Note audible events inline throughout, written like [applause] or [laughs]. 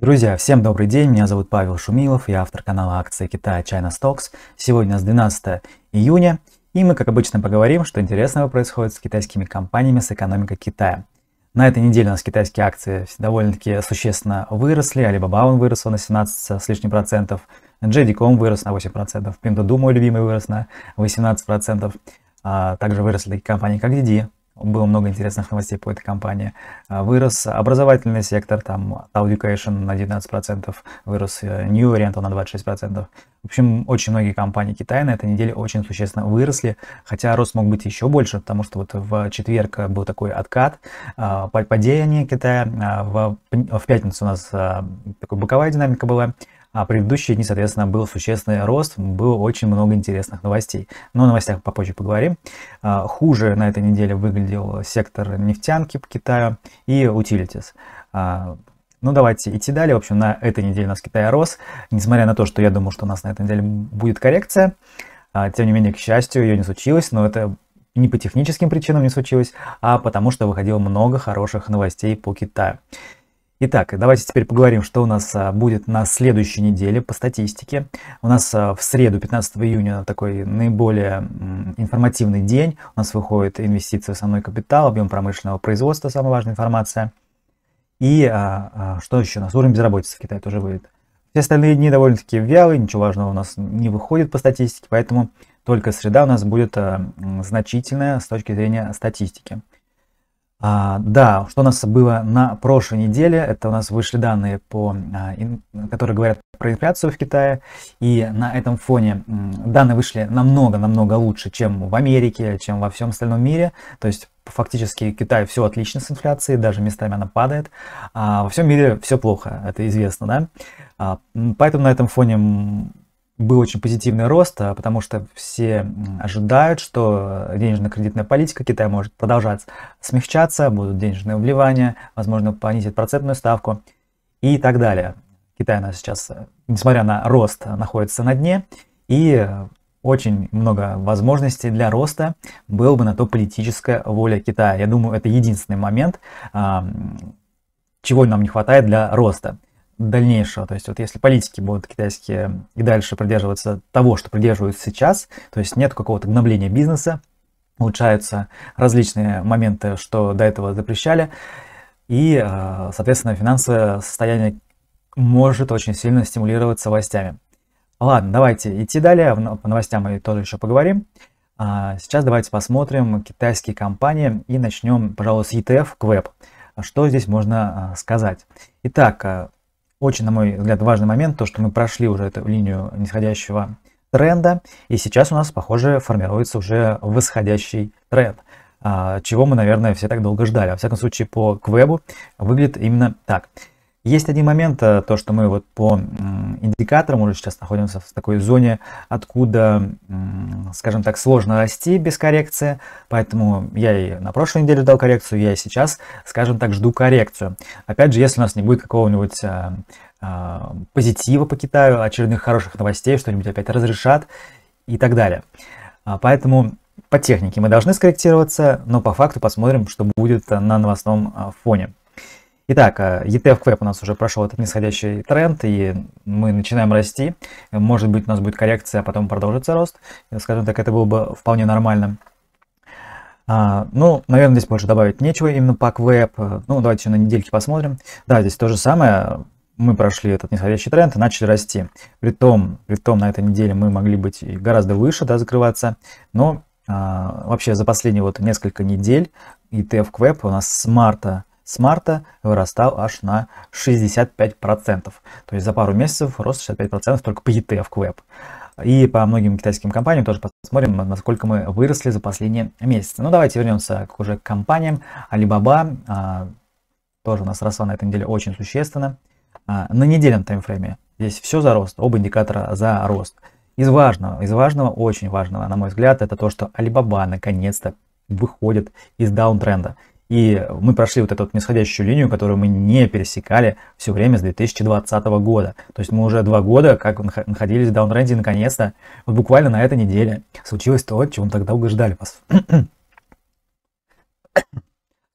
Друзья, всем добрый день, меня зовут Павел Шумилов, я автор канала акции Китая China Stocks. Сегодня с 12 июня, и мы, как обычно, поговорим, что интересного происходит с китайскими компаниями, с экономикой Китая. На этой неделе у нас китайские акции довольно-таки существенно выросли, Alibaba он вырос на 17 с лишним процентов, JD.com вырос на 8 процентов, Pinduoduo, мой любимый, вырос на 18 процентов, а также выросли такие компании, как Didi, было много интересных новостей по этой компании. А, вырос образовательный сектор, там Education на 19%, вырос э, New Oriental на 26%. В общем, очень многие компании Китая на этой неделе очень существенно выросли, хотя рост мог быть еще больше, потому что вот в четверг был такой откат, а, падение Китая, а, в пятницу у нас такая боковая динамика была, а предыдущие дни, соответственно, был существенный рост, было очень много интересных новостей. Но о новостях попозже поговорим. А, хуже на этой неделе выглядел сектор нефтянки Китая и утилитис. А, ну, давайте идти далее. В общем, на этой неделе у нас Китай рос. Несмотря на то, что я думал, что у нас на этой неделе будет коррекция, а, тем не менее, к счастью, ее не случилось, но это не по техническим причинам не случилось, а потому что выходило много хороших новостей по Китаю. Итак, давайте теперь поговорим, что у нас а, будет на следующей неделе по статистике. У нас а, в среду, 15 июня, такой наиболее информативный день. У нас выходит инвестиции в основной капитал, объем промышленного производства, самая важная информация. И а, а, что еще у нас? Уровень безработицы в Китае тоже выйдет. Все остальные дни довольно-таки вялые, ничего важного у нас не выходит по статистике, поэтому только среда у нас будет а, значительная с точки зрения статистики. А, да, что у нас было на прошлой неделе, это у нас вышли данные, по, а, которые говорят про инфляцию в Китае, и на этом фоне данные вышли намного-намного лучше, чем в Америке, чем во всем остальном мире, то есть фактически Китай все отлично с инфляцией, даже местами она падает, а во всем мире все плохо, это известно, да, а, поэтому на этом фоне был очень позитивный рост, а, потому что все ожидают, что денежно-кредитная политика Китая может продолжать смягчаться, будут денежные вливания, возможно, понизить процентную ставку и так далее. Китай она сейчас, э, несмотря на рост, э, находится на дне, и э, очень много возможностей для роста, был бы на то политическая воля Китая. Я думаю, это единственный момент, а, чего нам не хватает для роста дальнейшего, то есть вот если политики будут китайские и дальше придерживаться того, что придерживаются сейчас, то есть нет какого-то гнобления бизнеса, улучшаются различные моменты, что до этого запрещали, и, э, соответственно, финансовое состояние может очень сильно стимулироваться властями. Ладно, давайте идти далее, по новостям мы тоже еще поговорим. А, сейчас давайте посмотрим китайские компании и начнем, пожалуй, с ETF, КВЭП. Что здесь можно э, сказать? Итак, э, очень, на мой взгляд, важный момент, то, что мы прошли уже эту линию нисходящего тренда, и сейчас у нас, похоже, формируется уже восходящий тренд, а, чего мы, наверное, все так долго ждали. Во всяком случае, по квебу выглядит именно так. Есть один момент, э, то, что мы вот по индикаторам уже сейчас находимся в такой зоне, откуда, скажем так, сложно расти без коррекции, поэтому я и на прошлой неделе дал коррекцию, я и сейчас, скажем так, жду коррекцию. Опять же, если у нас не будет какого-нибудь э, э, позитива по Китаю, очередных хороших новостей, что-нибудь опять разрешат и так далее. А, поэтому по технике мы должны скорректироваться, но по факту посмотрим, что будет на новостном фоне. Итак, э, ETF Quep у нас уже прошел этот нисходящий тренд, и мы начинаем расти. Может быть, у нас будет коррекция, а потом продолжится рост. Скажем так, это было бы вполне нормально. А, ну, наверное, здесь больше добавить нечего именно по Quep. Э, ну, давайте еще на недельке посмотрим. Да, здесь то же самое. Мы прошли этот нисходящий тренд и начали расти. Притом, притом на этой неделе мы могли быть гораздо выше, да, закрываться. Но а, вообще за последние вот несколько недель ETF Quep у нас с марта с марта вырастал аж на 65%. То есть за пару месяцев рост 65% только по ETF Web. И по многим китайским компаниям тоже посмотрим, насколько мы выросли за последние месяцы. Ну давайте вернемся к уже к компаниям. Alibaba а, тоже у нас росла на этой неделе очень существенно. А, на недельном таймфрейме здесь все за рост, оба индикатора за рост. Из важного, из важного, очень важного, на мой взгляд, это то, что Alibaba наконец-то выходит из даунтренда. И мы прошли вот эту вот нисходящую линию, которую мы не пересекали все время с 2020 года. То есть мы уже два года как находились в даунренде, наконец-то, вот буквально на этой неделе случилось то, чего мы так долго ждали [coughs]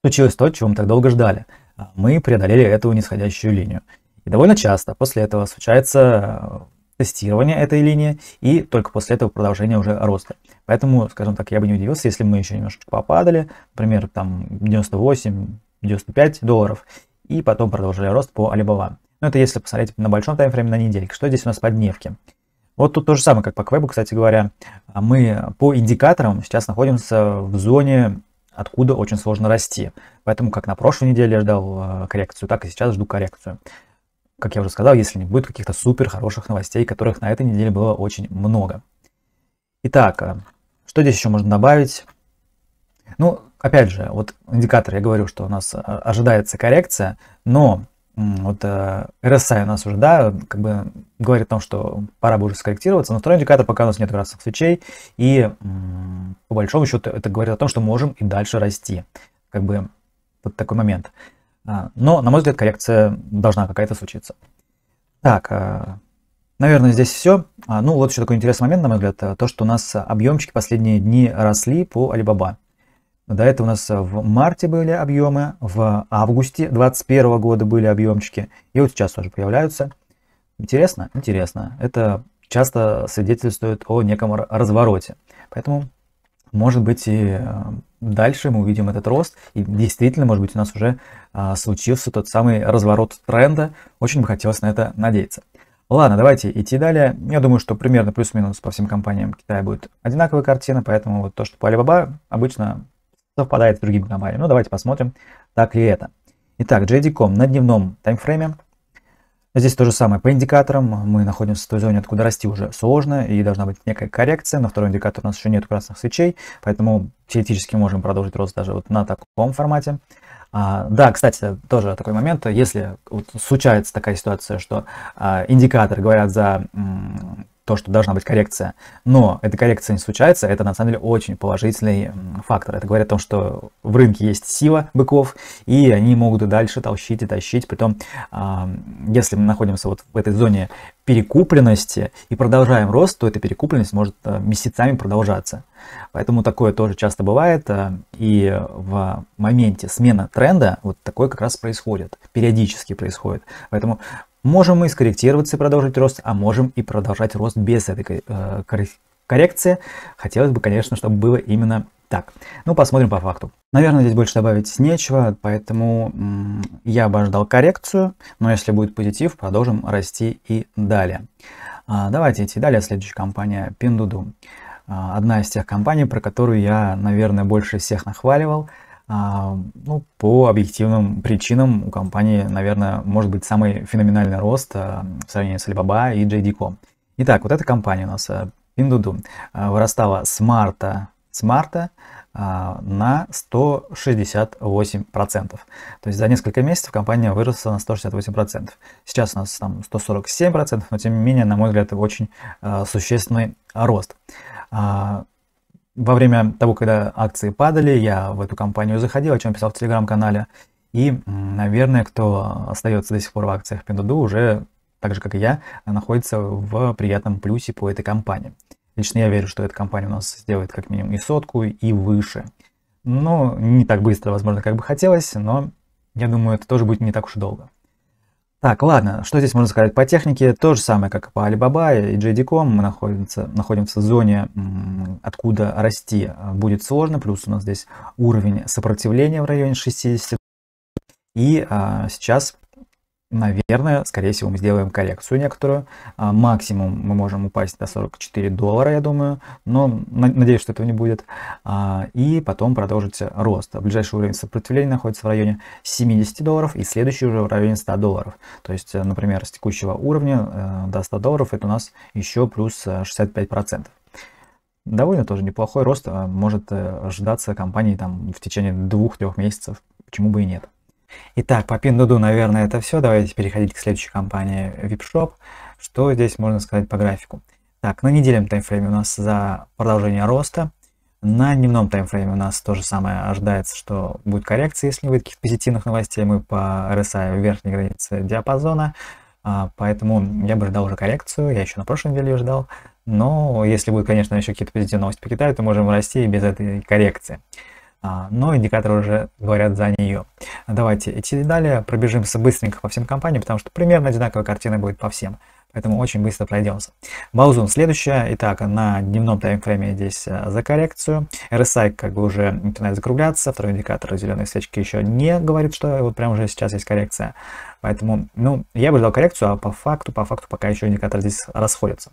случилось то, чего мы так долго ждали. А мы преодолели эту нисходящую линию. И довольно часто после этого случается тестирования этой линии и только после этого продолжение уже роста. Поэтому, скажем так, я бы не удивился, если мы еще немножечко попадали, например, там 98-95 долларов, и потом продолжили рост по Alibaba. Но это если посмотреть на большом таймфрейме на недельке. Что здесь у нас по дневке? Вот тут то же самое, как по квебу, кстати говоря. Мы по индикаторам сейчас находимся в зоне, откуда очень сложно расти. Поэтому как на прошлой неделе я ждал э, коррекцию, так и сейчас жду коррекцию как я уже сказал, если не будет каких-то супер хороших новостей, которых на этой неделе было очень много. Итак, а, что здесь еще можно добавить? Ну, опять же, вот индикатор, я говорю, что у нас а, ожидается коррекция, но вот RSI а, у нас уже, да, как бы говорит о том, что пора бы уже скорректироваться, но второй индикатор пока у нас нет красных свечей, и по большому счету это говорит о том, что можем и дальше расти. Как бы вот такой момент. А, но, на мой взгляд, коррекция должна какая-то случиться. Так, а, наверное, здесь все. А, ну, вот еще такой интересный момент, на мой взгляд, то, что у нас объемчики последние дни росли по Alibaba. До этого у нас в марте были объемы, в августе 2021 года были объемчики, и вот сейчас тоже появляются. Интересно? Интересно. Это часто свидетельствует о неком развороте. Поэтому, может быть, и э, дальше мы увидим этот рост, и действительно, может быть, у нас уже а, случился тот самый разворот тренда. Очень бы хотелось на это надеяться. Ладно, давайте идти далее. Я думаю, что примерно плюс-минус по всем компаниям Китая будет одинаковая картина, поэтому вот то, что по Alibaba, обычно совпадает с другими компаниями. Ну, давайте посмотрим, так ли это. Итак, JD.com на дневном таймфрейме – Здесь то же самое. По индикаторам мы находимся в той зоне, откуда расти уже сложно, и должна быть некая коррекция. На второй индикатор у нас еще нет красных свечей, поэтому теоретически можем продолжить рост даже вот на таком формате. А, да, кстати, тоже такой момент, если вот случается такая ситуация, что а, индикаторы говорят за то, что должна быть коррекция, но эта коррекция не случается, это на самом деле очень положительный фактор. Это говорит о том, что в рынке есть сила быков, и они могут и дальше толщить и тащить. Притом, а, если мы находимся вот в этой зоне перекупленности и продолжаем рост, то эта перекупленность может а, месяцами продолжаться. Поэтому такое тоже часто бывает, а, и в моменте смена тренда вот такое как раз происходит, периодически происходит. Поэтому Можем мы скорректироваться и продолжить рост, а можем и продолжать рост без этой э, коррекции. Хотелось бы, конечно, чтобы было именно так. Ну, посмотрим по факту. Наверное, здесь больше добавить нечего, поэтому я обождал коррекцию, но если будет позитив, продолжим расти и далее. А, давайте идти далее. Следующая компания Pinduoduo. А, одна из тех компаний, про которую я, наверное, больше всех нахваливал – а, ну, по объективным причинам у компании, наверное, может быть самый феноменальный рост э, в сравнении с Alibaba и JD.com. Итак, вот эта компания у нас, э, Pinduoduo, э, вырастала с марта, с марта на 168%. То есть за несколько месяцев компания выросла на 168%. Сейчас у нас там 147%, но тем не менее, на мой взгляд, это очень существенный рост. А, во время того, когда акции падали, я в эту компанию заходил, о чем писал в телеграм-канале. И, наверное, кто остается до сих пор в акциях Pinduoduo, уже, так же как и я, находится в приятном плюсе по этой компании. Лично я верю, что эта компания у нас сделает как минимум и сотку, и выше. Но ну, не так быстро, возможно, как бы хотелось, но я думаю, это тоже будет не так уж и долго. Так, ладно, что здесь можно сказать по технике? То же самое, как и по Alibaba и JD.com. Мы находимся, находимся в зоне, откуда расти а, будет сложно. Плюс у нас здесь уровень сопротивления в районе 60. И а, сейчас Наверное, скорее всего, мы сделаем коррекцию некоторую. А, максимум мы можем упасть до 44 доллара, я думаю. Но надеюсь, что этого не будет. А, и потом продолжится рост. Ближайший уровень сопротивления находится в районе 70 долларов и следующий уже в районе 100 долларов. То есть, э, например, с текущего уровня э, до 100 долларов это у нас еще плюс 65% э, довольно тоже неплохой рост а может ожидаться компании там в течение двух-трех месяцев. Почему бы и нет? Итак, по Pinduoduo, наверное, это все. Давайте переходить к следующей компании VipShop. Что здесь можно сказать по графику? Так, на недельном таймфрейме у нас за продолжение роста. На дневном таймфрейме у нас то же самое ожидается, что будет коррекция, если не будет каких-то позитивных новостей. Мы по RSI в верхней границе диапазона, а, поэтому я бы ждал уже коррекцию, я еще на прошлой неделе ждал. Но если будет, конечно, еще какие-то позитивные новости по Китаю, то можем расти и без этой коррекции. А, но индикаторы уже говорят за нее. Давайте идти далее, пробежимся быстренько по всем компаниям, потому что примерно одинаковая картина будет по всем. Поэтому очень быстро пройдемся. Баузун следующая. Итак, на дневном таймфрейме здесь э, за коррекцию. RSI как бы уже начинает закругляться. Второй индикатор зеленой свечки еще не говорит, что вот прямо уже сейчас есть коррекция. Поэтому, ну, я бы ждал коррекцию, а по факту, по факту пока еще индикаторы здесь расходятся.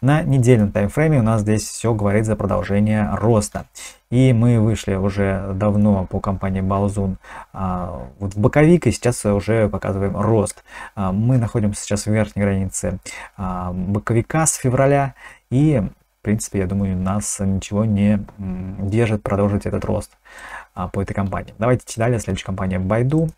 На недельном таймфрейме у нас здесь все говорит за продолжение роста. И мы вышли уже давно по компании Балзун а, вот в боковик, и сейчас уже показываем рост. А, мы находимся сейчас в верхней границе а, боковика с февраля, и, в принципе, я думаю, нас ничего не держит продолжить этот рост а, по этой компании. Давайте идти далее. Следующая компания Байду.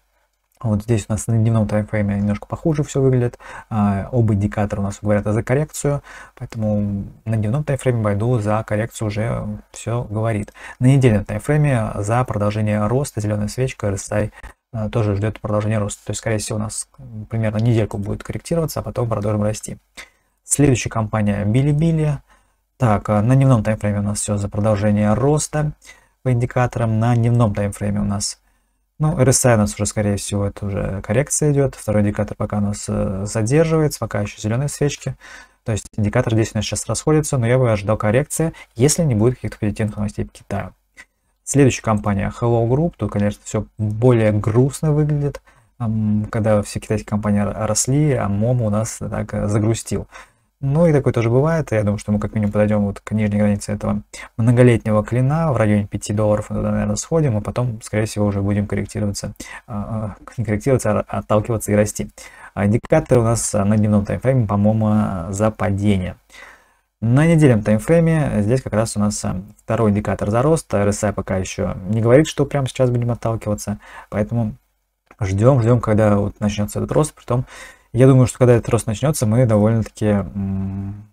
Вот здесь у нас на дневном таймфрейме немножко похуже все выглядит. А, оба индикатора у нас говорят за коррекцию, поэтому на дневном таймфрейме пойду за коррекцию уже все говорит. На недельном таймфрейме за продолжение роста зеленая свечка RSI а, тоже ждет продолжение роста. То есть, скорее всего, у нас примерно недельку будет корректироваться, а потом продолжим расти. Следующая компания Билибили. Так, а, на дневном таймфрейме у нас все за продолжение роста по индикаторам. На дневном таймфрейме у нас ну, RSI у нас уже, скорее всего, это уже коррекция идет. Второй индикатор пока у нас э, задерживается, пока еще зеленые свечки. То есть индикатор здесь у нас сейчас расходится, но я бы ожидал коррекции, если не будет каких-то позитивных новостей по Китаю. Следующая компания Hello Group. Тут, конечно, все более грустно выглядит. Когда все китайские компании росли, а МОМ у нас так э, загрустил. Ну и такое тоже бывает. Я думаю, что мы как минимум подойдем вот к нижней границе этого многолетнего клина в районе 5 долларов. Мы туда, наверное, сходим, и а потом, скорее всего, уже будем корректироваться, а, а, [laughs] не корректироваться, а отталкиваться и расти. Индикаторы у нас на дневном таймфрейме, по-моему, за падение. На недельном таймфрейме здесь как раз у нас второй индикатор за рост. RSI пока еще не говорит, что прямо сейчас будем отталкиваться, поэтому ждем, ждем, когда вот начнется этот рост. Притом я думаю, что когда этот рост начнется, мы довольно-таки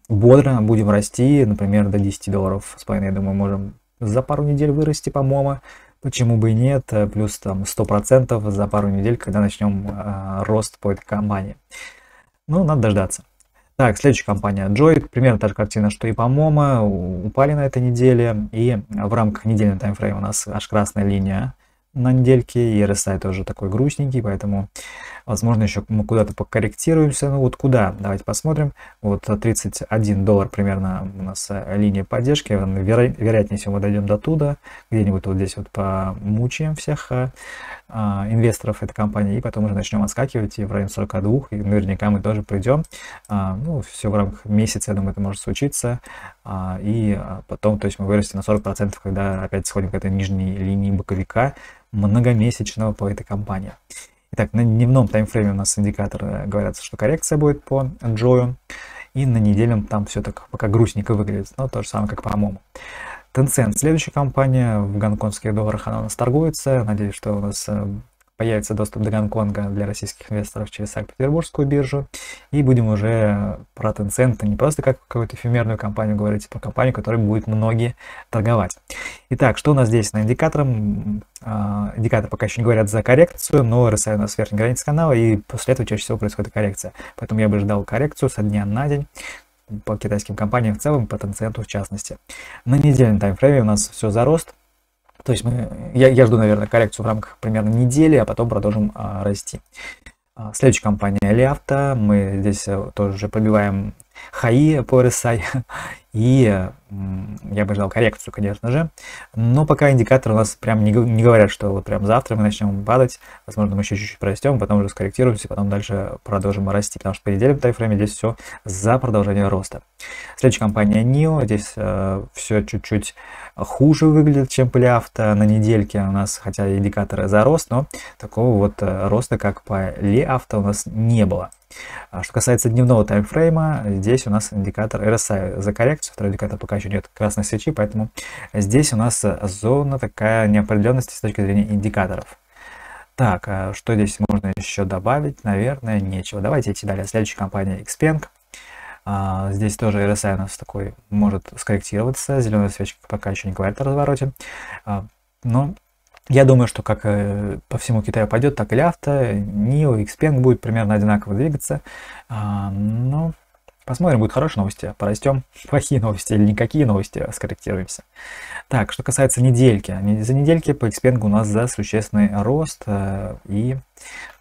бодро будем расти, например, до 10 долларов с половиной, я думаю, можем за пару недель вырасти, по-моему. Почему бы и нет, э, плюс там 100% за пару недель, когда начнем э, рост по этой компании. Ну, надо дождаться. Так, следующая компания Joy, примерно та же картина, что и по Momo, упали на этой неделе, и в рамках недельного таймфрейма у нас аж красная линия на недельке, и RSI тоже такой грустненький, поэтому Возможно, еще мы куда-то покорректируемся. Ну вот куда? Давайте посмотрим. Вот 31 э, доллар примерно у нас э, линия поддержки. Э, веро... Вероятнее всего мы дойдем до туда. Где-нибудь вот здесь вот помучаем всех а, инвесторов этой компании. И потом уже начнем отскакивать и в район 42. И наверняка мы тоже придем. А, ну, все в рамках месяца, я думаю, это может случиться. А, и потом, то есть мы вырастем на 40%, когда опять сходим к этой нижней линии боковика многомесячного по этой компании. Итак, на дневном таймфрейме у нас индикатор говорят, что коррекция будет по Джою. И на недельном там все так пока грустненько выглядит. Но то же самое, как по МОМу. Tencent, следующая компания в гонконгских долларах, она у нас торгуется. Надеюсь, что у нас э, появится доступ до Гонконга для российских инвесторов через Санкт-Петербургскую биржу. И будем уже про Tencent не просто как какую-то эфемерную компанию говорить, а про компанию, которой будет многие торговать. Итак, что у нас здесь на индикатором? А, индикаторы пока еще не говорят за коррекцию, но RSI у нас верхней границы канала, и после этого чаще всего происходит коррекция. Поэтому я бы ждал коррекцию со дня на день по китайским компаниям в целом, по Tencent в частности. На недельном таймфрейме у нас все за рост, то есть мы, я, я жду, наверное, коррекцию в рамках примерно недели, а потом продолжим а, расти. А, следующая компания Лиавто. Мы здесь э, тоже пробиваем ХАИ по RSI и я бы ждал коррекцию, конечно же. Но пока индикатор у нас прям не, не говорят, что вот прям завтра мы начнем падать, возможно, мы еще чуть-чуть прорастем, потом уже скорректируемся, потом дальше продолжим расти, потому что по неделям тайфрейме здесь все за продолжение роста. Следующая компания NIO, здесь э, все чуть-чуть хуже выглядит, чем Полиавто. На недельке у нас, хотя индикаторы за рост, но такого вот э, роста, как по Лиавто, у нас не было. А что касается дневного таймфрейма, здесь у нас индикатор RSI за коррекцию, второй индикатор пока еще нет красной свечи, поэтому здесь у нас зона такая неопределенности с точки зрения индикаторов. Так, а что здесь можно еще добавить? Наверное, нечего. Давайте идти далее. Следующая компания Xpeng. А, здесь тоже RSI у нас такой может скорректироваться. Зеленая свечка пока еще не говорит о развороте. Но я думаю, что как э, по всему Китаю пойдет, так или авто, NIO, XPeng будет примерно одинаково двигаться. А, ну, посмотрим, будут хорошие новости, порастем. [laughs] Плохие новости или никакие новости, скорректируемся. Так, что касается недельки. За недельки по XPeng у нас за существенный рост. Э, и,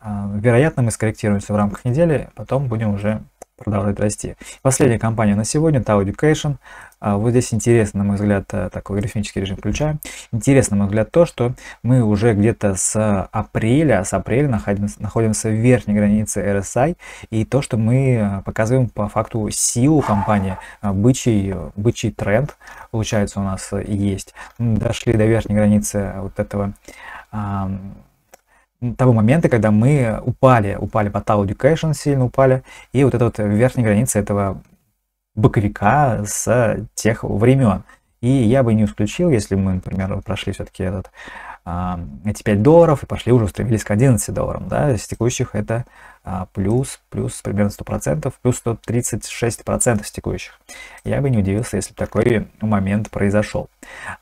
э, вероятно, мы скорректируемся в рамках недели, потом будем уже продолжает расти. Последняя компания на сегодня, Tau Education. А, вот здесь интересно, на мой взгляд, э, такой графический режим ключа. Интересно, на мой взгляд, то, что мы уже где-то с апреля, с апреля находимся, находимся в верхней границе RSI, и то, что мы э, показываем по факту силу компании, э, бычий, бычий тренд, получается, у нас есть. Дошли до верхней границы вот этого того момента, когда мы упали, упали по Tau Education, сильно упали, и вот эта вот верхняя граница этого боковика с тех времен. И я бы не исключил, если мы, например, прошли все-таки этот, а, эти 5 долларов и пошли уже устремились к 11 долларам, да, из текущих это а, плюс, плюс примерно 100%, плюс 136% с текущих. Я бы не удивился, если такой момент произошел.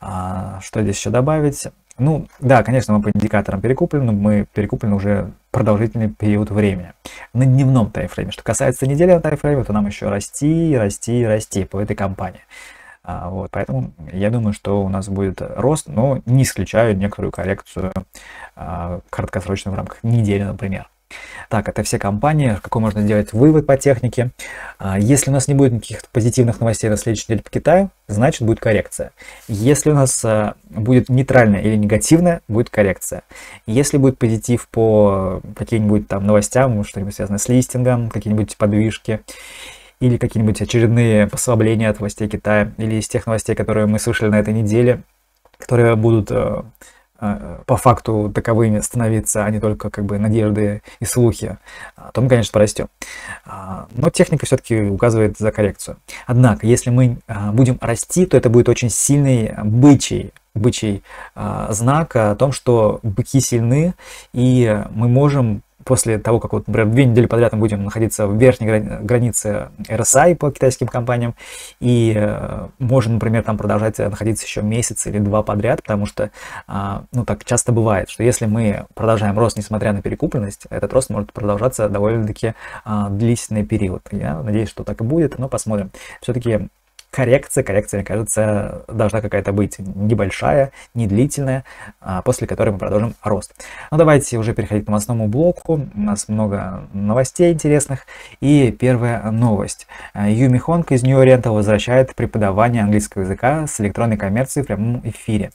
А, что здесь еще добавить? Ну, да, конечно, мы по индикаторам перекуплены, но мы перекуплены уже продолжительный период времени. На дневном таймфрейме. Что касается недельного таймфрейма, то нам еще расти, расти, расти по этой компании. А, вот, поэтому я думаю, что у нас будет рост, но не исключаю некоторую коррекцию а, краткосрочно в рамках недели, например. Так, это все компании, какой можно сделать вывод по технике. А, если у нас не будет никаких позитивных новостей на следующей неделе по Китаю, значит будет коррекция. Если у нас а, будет нейтральная или негативная, будет коррекция. Если будет позитив по каким-нибудь там новостям, что-нибудь связанное с листингом, какие-нибудь подвижки, или какие-нибудь очередные послабления от новостей Китая, или из тех новостей, которые мы слышали на этой неделе, которые будут а, Э, по факту таковыми становиться, а не только как бы надежды и слухи, а то мы, конечно, порастем. А, но техника все-таки указывает за коррекцию. Однако, если мы а, будем расти, то это будет очень сильный бычий бычий знак о том, что быки сильны, и мы можем после того, как вот, например, две недели подряд мы будем находиться в верхней границе RSI по китайским компаниям, и э, можно, например, там продолжать находиться еще месяц или два подряд, потому что, э, ну, так часто бывает, что если мы продолжаем рост, несмотря на перекупленность, этот рост может продолжаться довольно-таки э, длительный период. Я надеюсь, что так и будет, но посмотрим. Все-таки коррекция, коррекция, мне кажется, должна какая-то быть небольшая, не длительная, а, после которой мы продолжим рост. Ну, давайте уже переходить к основному блоку. У нас много новостей интересных. И первая новость. А, Юми Хонг из New Oriental возвращает преподавание английского языка с электронной коммерцией в прямом эфире.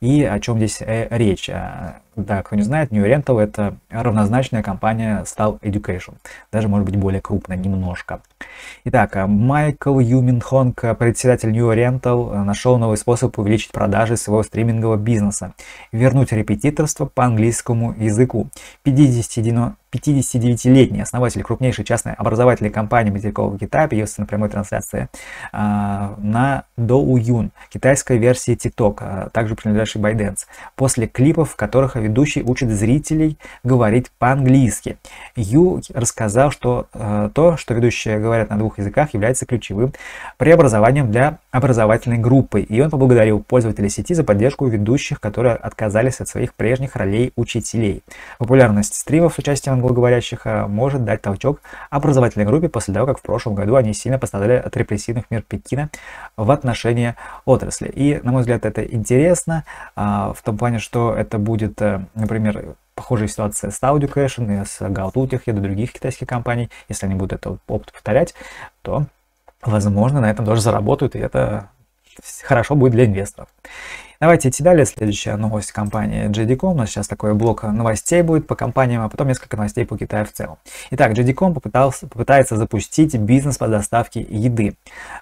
И о чем здесь э, речь? А, да, кто не знает, New Rental это равнозначная компания Stal Education. Даже, может быть, более крупная немножко. Итак, э, Майкл Юмин Хонг, э, председатель New Rental, э, нашел новый способ увеличить продажи своего стримингового бизнеса. Вернуть репетиторство по английскому языку. 59 59-летний основатель крупнейшей частной образовательной компании материкового Китая появился на прямой трансляции э, на Доуюн, китайской версии TikTok, также принадлежащей ByteDance, после клипов, в которых ведущий учит зрителей говорить по-английски. Ю рассказал, что э, то, что ведущие говорят на двух языках, является ключевым преобразованием для образовательной группой, и он поблагодарил пользователей сети за поддержку ведущих, которые отказались от своих прежних ролей учителей. Популярность стримов с участием англоговорящих э, может дать толчок образовательной группе после того, как в прошлом году они сильно пострадали от репрессивных мер Пекина в отношении отрасли. И, на мой взгляд, это интересно а, в том плане, что это будет, э, например, похожая ситуация с и с GoToTech и до других китайских компаний. Если они будут этот опыт повторять, то возможно, на этом тоже заработают, и это хорошо будет для инвесторов. Давайте идти далее. Следующая новость компании JD.com. У нас сейчас такой блок новостей будет по компаниям, а потом несколько новостей по Китаю в целом. Итак, JD.com попытался, попытается запустить бизнес по доставке еды.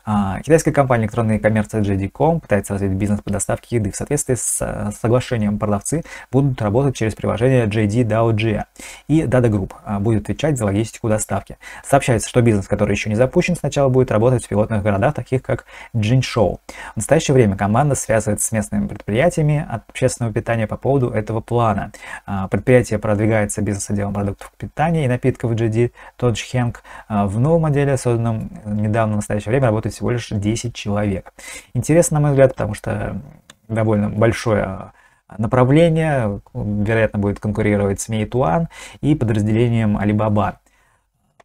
А, китайская компания электронной коммерции JD.com пытается развить бизнес по доставке еды. В соответствии с э, соглашением продавцы будут работать через приложение JD Daojia а. и Dada Group а, будет отвечать за логистику доставки. Сообщается, что бизнес, который еще не запущен, сначала будет работать в пилотных городах, таких как Джиншоу. В настоящее время команда связывается с местными предприятиями общественного питания по поводу этого плана. А, предприятие продвигается бизнес-отделом продуктов питания и напитков GD Тодж Хенк. А, в новом отделе, созданном недавно в настоящее время, работает всего лишь 10 человек. Интересно, на мой взгляд, потому что довольно большое а, направление, вероятно, будет конкурировать с Meituan и подразделением Alibaba.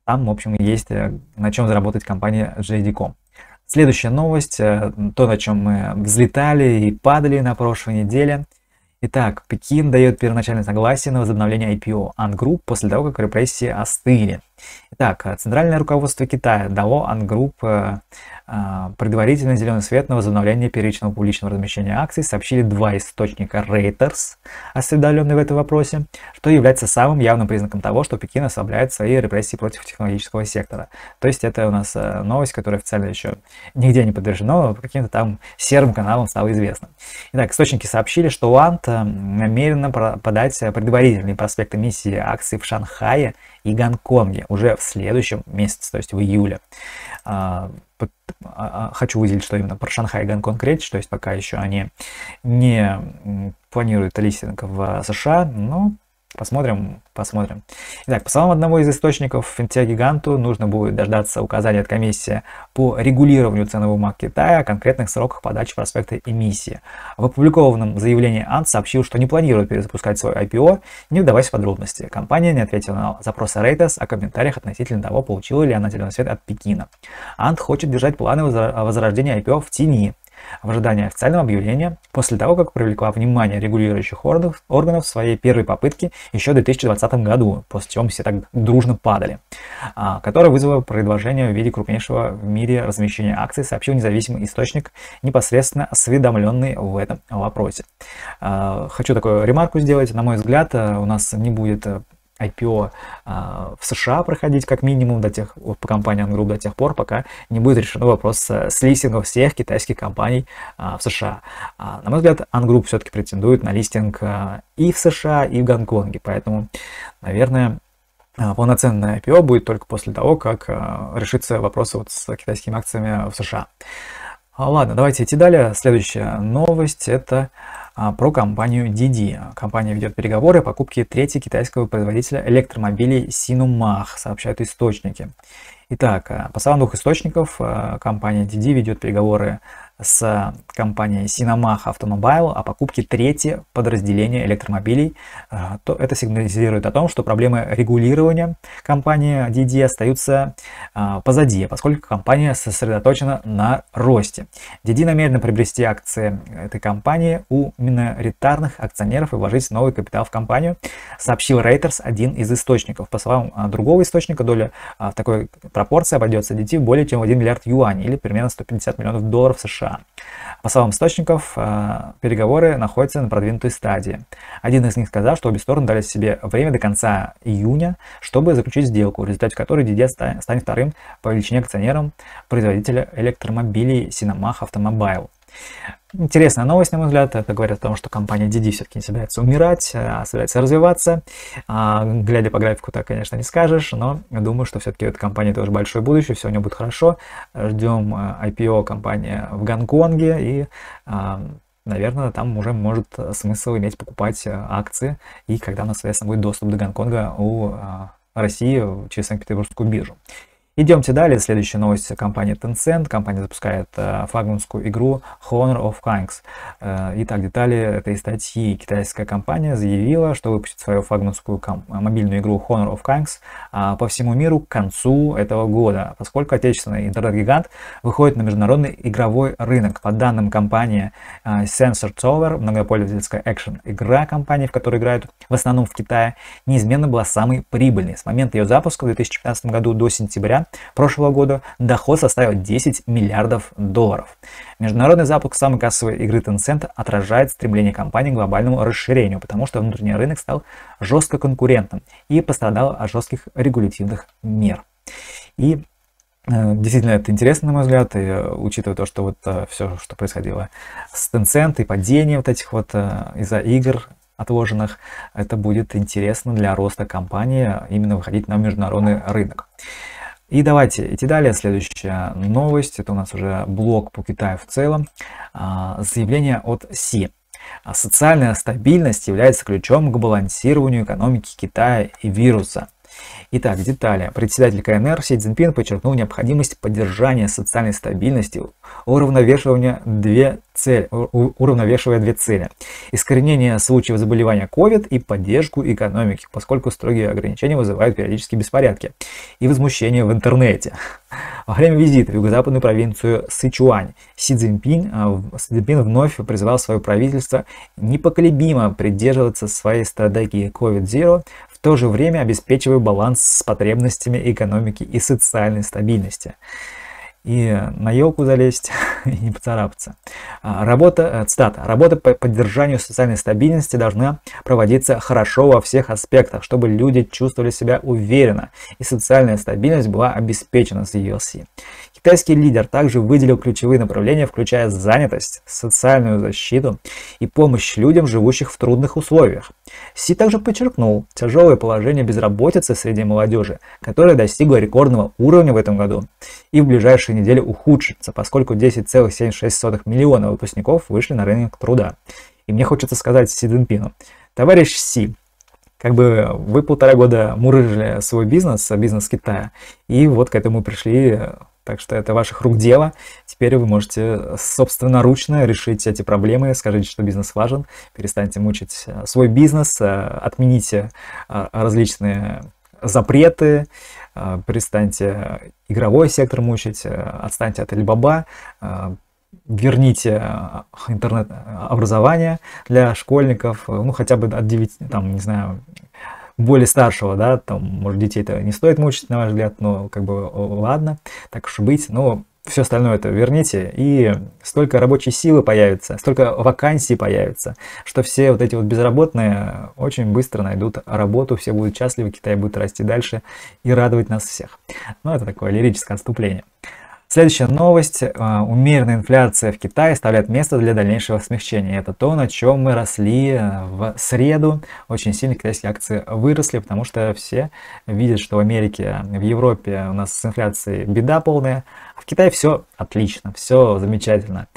Там, в общем, есть э, на чем заработать компания JD.com. Следующая новость, э, то, на чем мы взлетали и падали на прошлой неделе. Итак, Пекин дает первоначальное согласие на возобновление IPO Ангрупп после того, как репрессии остыли. Итак, центральное руководство Китая дало Ангрупп э, а, предварительно зеленый свет на возобновление перечного публичного размещения акций сообщили два источника Reuters, осведомленные в этом вопросе, что является самым явным признаком того, что Пекин ослабляет свои репрессии против технологического сектора. То есть это у нас э, новость, которая официально еще нигде не подтверждена, но каким-то там серым каналом стало известно. Итак, источники сообщили, что УАНТ э, намерена подать предварительные проспекты миссии акций в Шанхае и Гонконге уже в следующем месяце, то есть в июле. А, а, а, хочу выделить, что именно про Шанхай и Гонконг речь, то есть пока еще они не планируют листинг в э, США, но Посмотрим, посмотрим. Итак, по словам одного из источников финтех-гиганту, нужно будет дождаться указания от комиссии по регулированию цены бумаг Китая о конкретных сроках подачи проспекта эмиссии. В опубликованном заявлении Ант сообщил, что не планирует перезапускать свой IPO, не вдаваясь в подробности. Компания не ответила на запросы Reuters о комментариях относительно того, получила ли она зеленый свет от Пекина. Ант хочет держать планы возрождения IPO в тени, в ожидании официального объявления после того, как привлекла внимание регулирующих органов, в своей первой попытке еще в 2020 году, после чего все так дружно падали, а, которое вызвало предложение в виде крупнейшего в мире размещения акций, сообщил независимый источник, непосредственно осведомленный в этом вопросе. А, хочу такую ремарку сделать. На мой взгляд, э, у нас не будет э, IPO а, в США проходить как минимум до тех, по компании Ungroup до тех пор, пока не будет решен вопрос с листингом всех китайских компаний а, в США. А, на мой взгляд, Ungroup все-таки претендует на листинг и в США, и в Гонконге, поэтому, наверное, полноценное IPO будет только после того, как решится вопрос вот с китайскими акциями в США. Ладно, давайте идти далее. Следующая новость – это а, про компанию DD. Компания ведет переговоры о покупке третьего китайского производителя электромобилей Sinumah, сообщают источники. Итак, э, по словам двух источников, э, компания DD ведет переговоры с компанией Sinamah Automobile о покупке третьего подразделения электромобилей, э, то это сигнализирует о том, что проблемы регулирования компании DD остаются э, позади, поскольку компания сосредоточена на росте. DD намерена приобрести акции этой компании у миноритарных акционеров и вложить новый капитал в компанию, сообщил Reuters один из источников. По словам э, другого источника, доля в такой пропорции обойдется DD более чем в 1 миллиард юаней или примерно 150 миллионов долларов США США. По словам источников, э, переговоры находятся на продвинутой стадии. Один из них сказал, что обе стороны дали себе время до конца июня, чтобы заключить сделку, в результате которой DD станет вторым по величине акционером производителя электромобилей Sinamah Automobile. Интересная новость, на мой взгляд, это говорит о том, что компания DD все-таки не собирается умирать, а собирается развиваться. А, глядя по графику, так, конечно, не скажешь, но думаю, что все-таки эта компания тоже большое будущее, все у нее будет хорошо. Ждем а, IPO компании в Гонконге и а, наверное, там уже может смысл иметь покупать а, акции, и когда у нас, соответственно, будет доступ до Гонконга у а, России через Санкт-Петербургскую биржу. Идемте далее. Следующая новость. Компания Tencent. Компания запускает э, флагманскую игру Honor of Kings. Э, итак, детали этой статьи. Китайская компания заявила, что выпустит свою флагманскую э, мобильную игру Honor of Kings э, по всему миру к концу этого года, поскольку отечественный интернет-гигант выходит на международный игровой рынок. По данным компании э, Sensor Tower, многопользовательская экшен-игра компании, в которой играют в основном в Китае, неизменно была самой прибыльной. С момента ее запуска в 2015 году до сентября прошлого года доход составил 10 миллиардов долларов. Международный запуск самой кассовой игры Tencent отражает стремление компании к глобальному расширению, потому что внутренний рынок стал жестко конкурентным и пострадал от жестких регулятивных мер. И э, Действительно, это интересно, на мой взгляд, и э, учитывая то, что вот э, все, что происходило с Tencent и падение вот этих вот из-за игр отложенных, это будет интересно для роста компании именно выходить на международный рынок. И давайте идти далее. Следующая новость, это у нас уже блок по Китаю в целом. А, заявление от Си. Социальная стабильность является ключом к балансированию экономики Китая и вируса. Итак, детали. Председатель КНР Си Цзиньпин подчеркнул необходимость поддержания социальной стабильности, уравновешивания две цели, уравновешивая две цели. Искоренение случаев заболевания COVID и поддержку экономики, поскольку строгие ограничения вызывают периодические беспорядки и возмущение в интернете. Во время визита в юго-западную провинцию Сычуань Си Цзиньпин, а, Си Цзиньпин вновь призвал свое правительство непоколебимо придерживаться своей стратегии COVID-0 то же время обеспечивая баланс с потребностями экономики и социальной стабильности. И на елку залезть [laughs] и не поцарапаться. А, работа, э, цитата, работа по поддержанию социальной стабильности должна проводиться хорошо во всех аспектах, чтобы люди чувствовали себя уверенно, и социальная стабильность была обеспечена с ее Китайский лидер также выделил ключевые направления, включая занятость, социальную защиту и помощь людям, живущих в трудных условиях. Си также подчеркнул тяжелое положение безработицы среди молодежи, которое достигло рекордного уровня в этом году и в ближайшие недели ухудшится, поскольку 10,76 миллиона выпускников вышли на рынок труда. И мне хочется сказать Си Цзиньпину, товарищ Си, как бы вы полтора года мурыжили свой бизнес, бизнес Китая, и вот к этому пришли так что это ваших рук дело. Теперь вы можете э, собственноручно решить эти проблемы. Скажите, что бизнес важен. Перестаньте мучить э, свой бизнес. Э, отмените различные запреты. Перестаньте игровой сектор мучить. Отстаньте от Alibaba. Верните интернет-образование для школьников, ну, хотя бы от 9, там, не знаю, более старшего, да, там, может, детей это не стоит мучить, на ваш взгляд, но как бы ладно, так уж быть, но все остальное это верните, и столько рабочей силы появится, столько вакансий появится, что все вот эти вот безработные очень быстро найдут работу, все будут счастливы, Китай будет расти дальше и радовать нас всех. Ну, это такое лирическое отступление. Следующая новость. Э, умеренная инфляция в Китае оставляет место для дальнейшего смягчения. Это то, на чем мы росли э, в среду. Очень сильно китайские акции выросли, потому что все видят, что в Америке, в Европе у нас с инфляцией беда полная. А в Китае все отлично, все замечательно.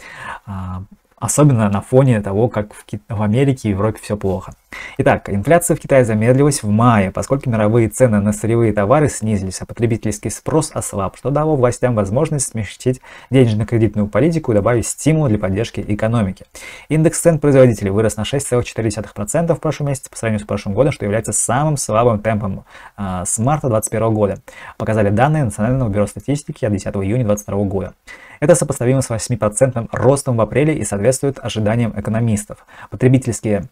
А, Особенно на фоне того, как в, Ки- в Америке и Европе все плохо. Итак, инфляция в Китае замедлилась в мае, поскольку мировые цены на сырьевые товары снизились, а потребительский спрос ослаб, что дало властям возможность смягчить денежно-кредитную политику и добавить стимул для поддержки экономики. Индекс цен производителей вырос на 6,4% в прошлом месяце по сравнению с прошлым годом, что является самым слабым темпом э, с марта 2021 года. Показали данные Национального бюро статистики от 10 июня 2022 года. Это сопоставимо с 8% ростом в апреле и соответствует ожиданиям экономистов. Потребительские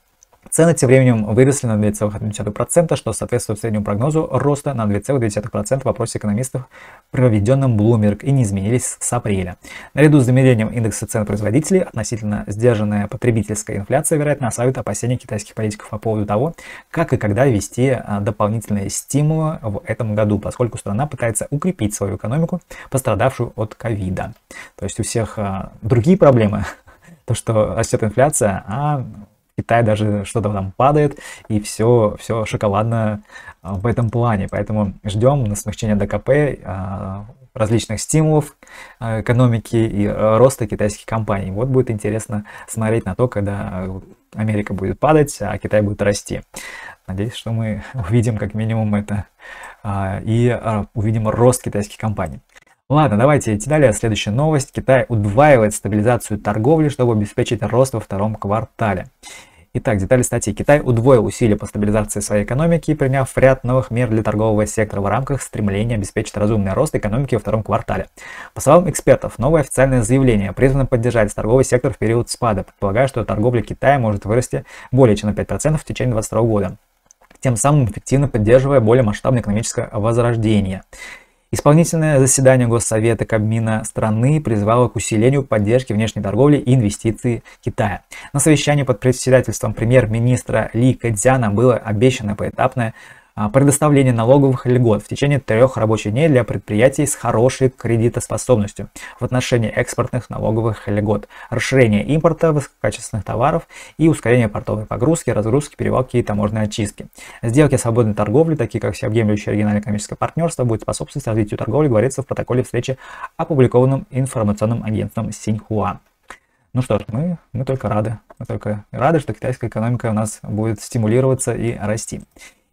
Цены тем временем выросли на 2,1%, что соответствует среднему прогнозу роста на 2,2% в вопросе экономистов, проведенном Bloomberg, и не изменились с апреля. Наряду с замедлением индекса цен производителей, относительно сдержанная потребительская инфляция, вероятно, ослабит опасения китайских политиков по поводу того, как и когда ввести а, дополнительные стимулы в этом году, поскольку страна пытается укрепить свою экономику, пострадавшую от ковида. То есть у всех а, другие проблемы, [laughs] то, что растет инфляция, а Китай даже что-то там падает, и все, все шоколадно а, в этом плане. Поэтому ждем на смягчение ДКП, а, различных стимулов а, экономики и роста китайских компаний. Вот будет интересно смотреть на то, когда Америка будет падать, а Китай будет расти. Надеюсь, что мы [laughs] увидим как минимум это и увидим рост китайских компаний. Ладно, давайте идти далее. Следующая новость. Китай удваивает стабилизацию торговли, чтобы обеспечить рост во втором квартале. Итак, детали статьи. Китай удвоил усилия по стабилизации своей экономики, приняв ряд новых мер для торгового сектора в рамках стремления обеспечить разумный рост экономики во втором квартале. По словам экспертов, новое официальное заявление призвано поддержать торговый сектор в период спада, предполагая, что торговля Китая может вырасти более чем на 5% в течение 2022 года тем самым эффективно поддерживая более масштабное экономическое возрождение. Исполнительное заседание Госсовета Кабмина страны призвало к усилению поддержки внешней торговли и инвестиций Китая. На совещании под председательством премьер-министра Ли Кэцзяна было обещано поэтапное а, предоставление налоговых льгот в течение трех рабочих дней для предприятий с хорошей кредитоспособностью в отношении экспортных налоговых льгот, расширение импорта высококачественных товаров и ускорение портовой погрузки, разгрузки, перевалки и таможенной очистки. Сделки свободной торговли, такие как всеобъемлющее оригинальное коммерческое партнерство, будет способствовать развитию торговли, говорится в протоколе встречи, опубликованном информационным агентством Синьхуа. Ну что ж, мы, мы только рады. Мы только рады, что китайская экономика у нас будет стимулироваться и расти.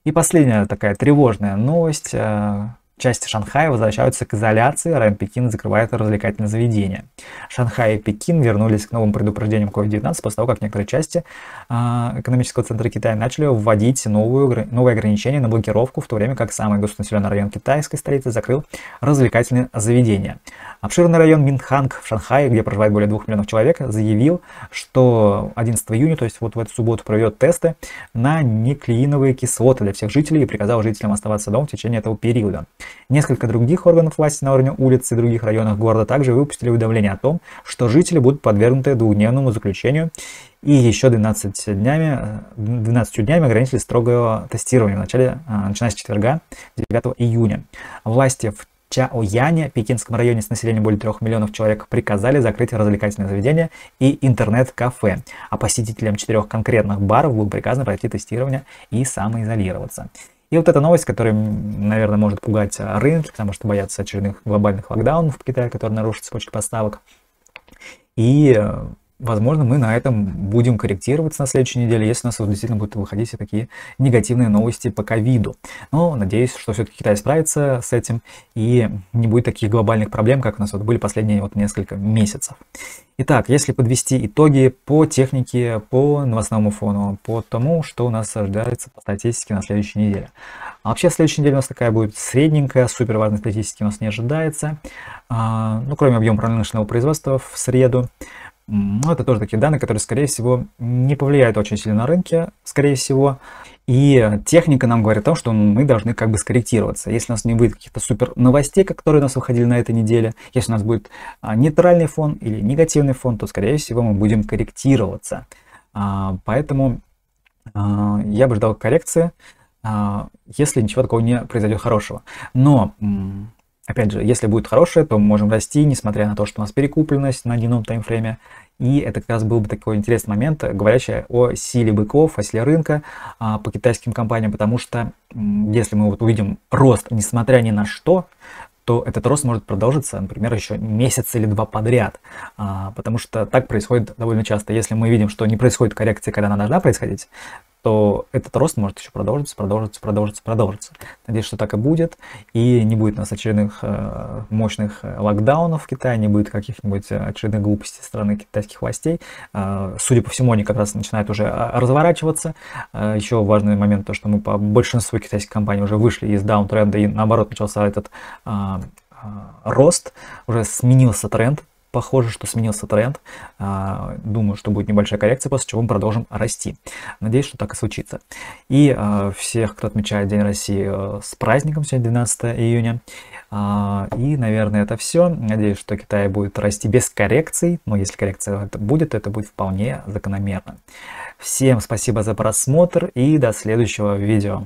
И последняя такая тревожная новость, э, Части Шанхая возвращаются к изоляции, а район Пекин закрывает развлекательные заведения. Шанхай и Пекин вернулись к новым предупреждениям COVID-19 после того, как некоторые части а, экономического центра Китая начали вводить новую, новые ограничения на блокировку, в то время как самый густонаселенный район китайской столицы закрыл развлекательные заведения. Обширный район Минханг в Шанхае, где проживает более 2 миллионов человек, заявил, что 11 июня, то есть вот в эту субботу, проведет тесты на неклеиновые кислоты для всех жителей и приказал жителям оставаться дома в течение этого периода. Несколько других органов власти на уровне улиц и других районов города также выпустили уведомление о том, что жители будут подвергнуты двухдневному заключению и еще 12 днями, 12 э, днями ограничили строгое тестирование в начале, э, начиная с четверга, 9 июня. Власти в Чаояне, пекинском районе с населением более 3 миллионов человек, приказали закрыть развлекательные заведения и интернет-кафе, а посетителям четырех конкретных баров было приказано пройти тестирование и самоизолироваться. И вот эта новость, которая, наверное, может пугать а, рынки, потому что боятся очередных глобальных локдаунов в Китае, которые нарушат цепочки поставок. И э, возможно, мы на этом будем корректироваться на следующей неделе, если у нас действительно будут выходить такие негативные новости по ковиду. Но надеюсь, что все-таки Китай справится с этим и не будет таких глобальных проблем, как у нас вот были последние вот несколько месяцев. Итак, если подвести итоги по технике, по новостному фону, по тому, что у нас ожидается по статистике на следующей неделе. А вообще, следующая неделя у нас такая будет средненькая, супер важной статистики у нас не ожидается. А, ну, кроме объема промышленного производства в среду. Ну, это тоже такие данные, которые, скорее всего, не повлияют очень сильно на рынке, скорее всего. И техника нам говорит о том, что мы должны как бы скорректироваться. Если у нас не будет каких-то супер новостей, которые у нас выходили на этой неделе, если у нас будет а, нейтральный фон или негативный фон, то, скорее всего, мы будем корректироваться. А, поэтому а, я бы ждал коррекции, если ничего такого не произойдет хорошего. Но Опять же, если будет хорошее, то мы можем расти, несмотря на то, что у нас перекупленность на дневном таймфрейме. И это как раз был бы такой интересный момент, говорящий о силе быков, о силе рынка а, по китайским компаниям, потому что если мы вот увидим рост, несмотря ни на что, то этот рост может продолжиться, например, еще месяц или два подряд, а, потому что так происходит довольно часто. Если мы видим, что не происходит коррекции, когда она должна происходить, то этот рост может еще продолжиться, продолжиться, продолжиться, продолжиться. Надеюсь, что так и будет, и не будет у нас очередных э, мощных э, локдаунов в Китае, не будет каких-нибудь э, очередных глупостей страны китайских властей. Судя по всему, они как раз начинают уже а, разворачиваться. Еще важный момент, то, что мы по большинству китайских компаний уже вышли из даунтренда, и наоборот начался этот рост, уже сменился тренд, Похоже, что сменился тренд. А, думаю, что будет небольшая коррекция, после чего мы продолжим расти. Надеюсь, что так и случится. И а, всех, кто отмечает День России э, с праздником, сегодня 12 июня. А, и, наверное, это все. Надеюсь, что Китай будет расти без коррекций, но если коррекция будет, то это будет вполне закономерно. Всем спасибо за просмотр и до следующего видео.